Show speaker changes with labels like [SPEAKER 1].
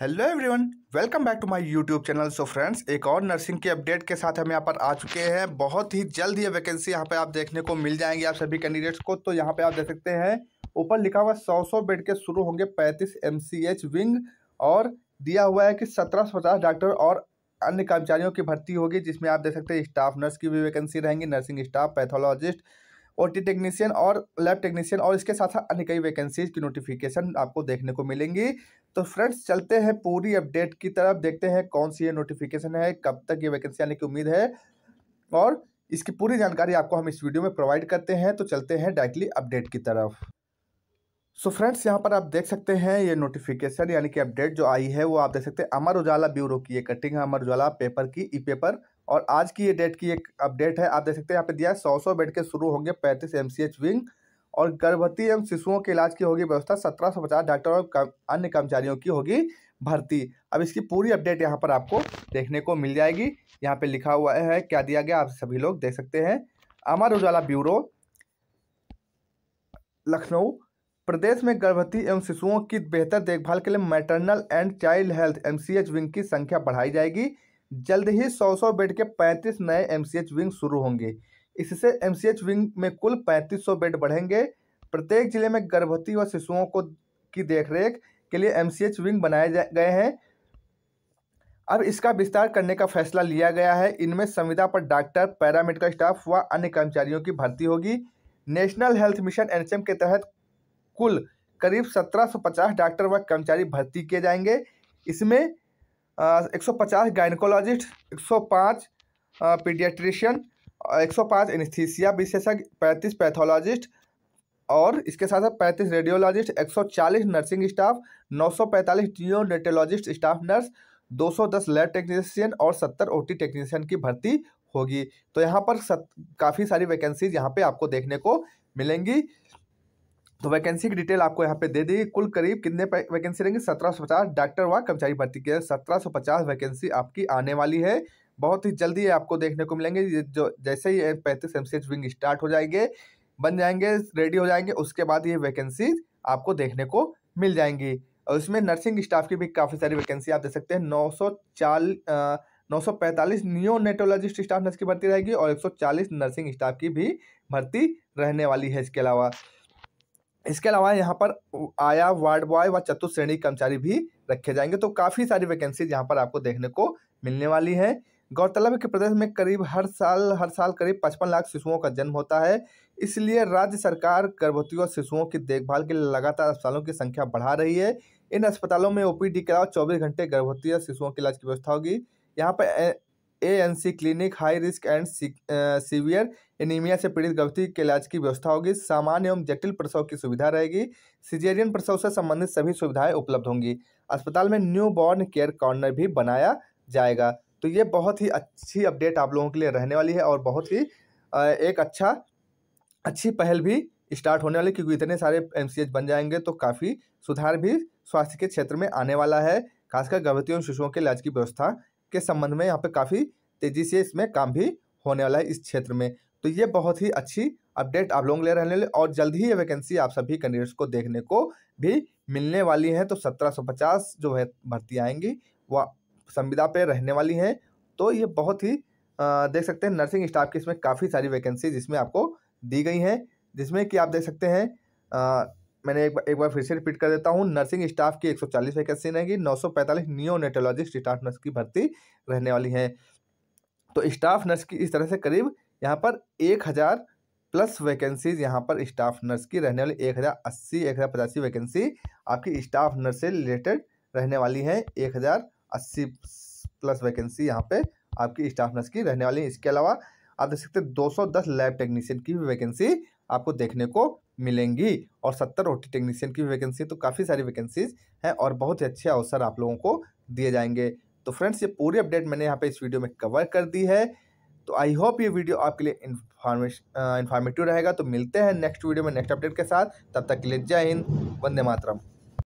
[SPEAKER 1] hello everyone welcome back to my YouTube channel so friends एक और nursing की update के साथ हम यहाँ पर आ चुके हैं बहुत ही जल्द ये वैकेंसी यहाँ पे आप देखने को मिल जाएंगे आप सभी कैंडिडेट्स को तो यहाँ पे आप देख सकते हैं ऊपर लिखा हुआ सौ सौ बेड के शुरू होंगे पैंतीस एम विंग और दिया हुआ है कि सत्रह डॉक्टर और अन्य कर्मचारियों की भर्ती होगी जिसमें आप देख सकते हैं स्टाफ नर्स की भी वैकेंसी रहेंगी नर्सिंग स्टाफ पैथोलॉजिस्ट ओ टेक्नीशियन और लैब टेक्नीशियन और इसके साथ साथ अन्य कई वैकेंसीज की नोटिफिकेशन आपको देखने को मिलेंगी तो फ्रेंड्स चलते हैं पूरी अपडेट की तरफ देखते हैं कौन सी ये नोटिफिकेशन है कब तक ये वैकेंसी आने की उम्मीद है और इसकी पूरी जानकारी आपको हम इस वीडियो में प्रोवाइड करते हैं तो चलते हैं डायरेक्टली अपडेट की तरफ सो फ्रेंड्स यहाँ पर आप देख सकते हैं ये नोटिफिकेशन यानी कि अपडेट जो आई है वो आप देख सकते हैं अमर उजाला ब्यूरो की ये कटिंग है अमर उजाला पेपर की ई पेपर और आज की ये डेट की एक अपडेट है आप देख सकते हैं यहाँ पे दिया है सौ सौ बेड के शुरू होंगे पैंतीस एम विंग और गर्भवती एवं शिशुओं के इलाज की होगी व्यवस्था सत्रह सौ पचास डॉक्टर और कम, अन्य कर्मचारियों की होगी भर्ती अब इसकी पूरी अपडेट यहाँ पर आपको देखने को मिल जाएगी यहाँ पे लिखा हुआ है क्या दिया गया आप सभी लोग देख सकते हैं अमर उजाला ब्यूरो लखनऊ प्रदेश में गर्भवती एवं शिशुओं की बेहतर देखभाल के लिए maternal and child health M wing की संख्या बढ़ाई जाएगी जल्द ही सौ सौ बेड के पैंतीस नए एमसीएच विंग शुरू होंगे इससे एमसीएच विंग में कुल पैंतीस सौ बेड बढ़ेंगे प्रत्येक जिले में गर्भवती व शिशुओं को की देखरेख के लिए एमसीएच विंग बनाए गए हैं अब इसका विस्तार करने का फैसला लिया गया है इनमें संविदा पर डॉक्टर पैरामेडिकल स्टाफ व अन्य कर्मचारियों की भर्ती होगी नेशनल हेल्थ मिशन एन के तहत कुल करीब सत्रह डॉक्टर व कर्मचारी भर्ती किए जाएंगे इसमें एक सौ पचास गायनकोलॉजिस्ट एक सौ पाँच पीडियाट्रिशियन एक सौ पाँच एनेस्थीसिया विशेषज्ञ पैंतीस पैथोलॉजिस्ट और इसके साथ साथ पैंतीस रेडियोलॉजिस्ट एक सौ चालीस नर्सिंग स्टाफ नौ सौ पैंतालीस नियोनेटोलॉजिस्ट स्टाफ नर्स दो सौ दस लैब टेक्नीशियन और सत्तर ओटी टेक्नीशियन की भर्ती होगी तो यहाँ पर काफ़ी सारी वैकेंसीज यहाँ पे आपको देखने को मिलेंगी तो वैकेंसी की डिटेल आपको यहाँ पे दे दी कुल करीब कितने वैकेंसी रहेंगे सत्रह सौ पचास डॉक्टर व कर्मचारी भर्ती के सत्रह सौ पचास वैकेंसी आपकी आने वाली है बहुत ही जल्दी आपको देखने को मिलेंगे जो जैसे ही पैंतीस एम विंग स्टार्ट हो जाएंगे बन जाएंगे रेडी हो जाएंगे उसके बाद ये वैकेंसी आपको देखने को मिल जाएंगी और इसमें नर्सिंग स्टाफ की भी काफ़ी सारी वैकेंसी आप देख सकते हैं नौ सौ चाल नौ सौ पैंतालीस न्यू नेटोलॉजिस्ट स्टाफ नर्स की भर्ती रहेगी और एक सौ चालीस नर्सिंग स्टाफ की भी भर्ती रहने वाली है इसके अलावा इसके अलावा यहाँ पर आया वार्ड बॉय व चतुर्थ श्रेणी कर्मचारी भी रखे जाएंगे तो काफ़ी सारी वैकेंसीज यहाँ पर आपको देखने को मिलने वाली हैं गौरतलब है कि प्रदेश में करीब हर साल हर साल करीब पचपन लाख शिशुओं का जन्म होता है इसलिए राज्य सरकार गर्भवती और शिशुओं की देखभाल के लिए लगातार अस्पतालों की संख्या बढ़ा रही है इन अस्पतालों में ओपीडी के अलावा चौबीस घंटे गर्भवती और शिशुओं के इलाज की व्यवस्था होगी यहाँ पर ANC clinic high risk and severe anaemia से पीड़ित गर्भवती के इलाज की व्यवस्था होगी सामान्य एवं जटिल प्रसव की सुविधा रहेगी सिजेरियन प्रसव से संबंधित सभी सुविधाएं उपलब्ध होंगी अस्पताल में न्यू बॉर्न केयर कॉर्नर भी बनाया जाएगा तो ये बहुत ही अच्छी अपडेट आप लोगों के लिए रहने वाली है और बहुत ही एक अच्छा अच्छी पहल भी स्टार्ट होने वाली क्योंकि इतने सारे एम बन जाएंगे तो काफ़ी सुधार भी स्वास्थ्य के क्षेत्र में आने वाला है खासकर गर्भवती एवं शिशुओं के इलाज की व्यवस्था के संबंध में यहाँ पे काफ़ी तेज़ी से इसमें काम भी होने वाला है इस क्षेत्र में तो ये बहुत ही अच्छी अपडेट आप के ले रहे लगे और जल्द ही ये वैकेंसी आप सभी कैंडिडेट्स को देखने को भी मिलने वाली हैं तो 1750 जो है भर्ती आएंगी वह संविदा पे रहने वाली हैं तो ये बहुत ही आ, देख सकते हैं नर्सिंग स्टाफ की इसमें काफ़ी सारी वैकेंसी जिसमें आपको दी गई हैं जिसमें कि आप देख सकते हैं मैंने एक, एक बार फिर से रिपीट कर देता हूँ नर्सिंग स्टाफ की 140 वैकेंसी रहेगी 945 नेटोलॉजिस्ट स्टाफ नर्स की भर्ती रहने वाली है तो स्टाफ नर्स की इस तरह से करीब यहाँ पर एक हज़ार प्लस वैकेंसीज यहाँ पर स्टाफ नर्स की रहने वाली एक हज़ार अस्सी एक हज़ार पचासी वैकेंसी आपकी स्टाफ नर्स से रिलेटेड रहने वाली है एक हज़ार अस्सी प्लस वैकेंसी यहाँ पे आपकी स्टाफ नर्स की रहने वाली है इसके अलावा आप देख सकते हैं दो सौ दस लैब टेक्नीशियन की भी वैकेंसी आपको देखने को मिलेंगी और सत्तर ओ टेक्नीशियन की वैकेंसी तो काफ़ी सारी वैकेंसीज हैं और बहुत ही अच्छे अवसर आप लोगों को दिए जाएंगे तो फ्रेंड्स ये पूरी अपडेट मैंने यहाँ पे इस वीडियो में कवर कर दी है तो आई होप ये वीडियो आपके लिए इन्फॉर्मेश इन्फॉर्मेटिव रहेगा तो मिलते हैं नेक्स्ट वीडियो में नेक्स्ट अपडेट के साथ तब तक के लिए जय हिंद वंदे मातरम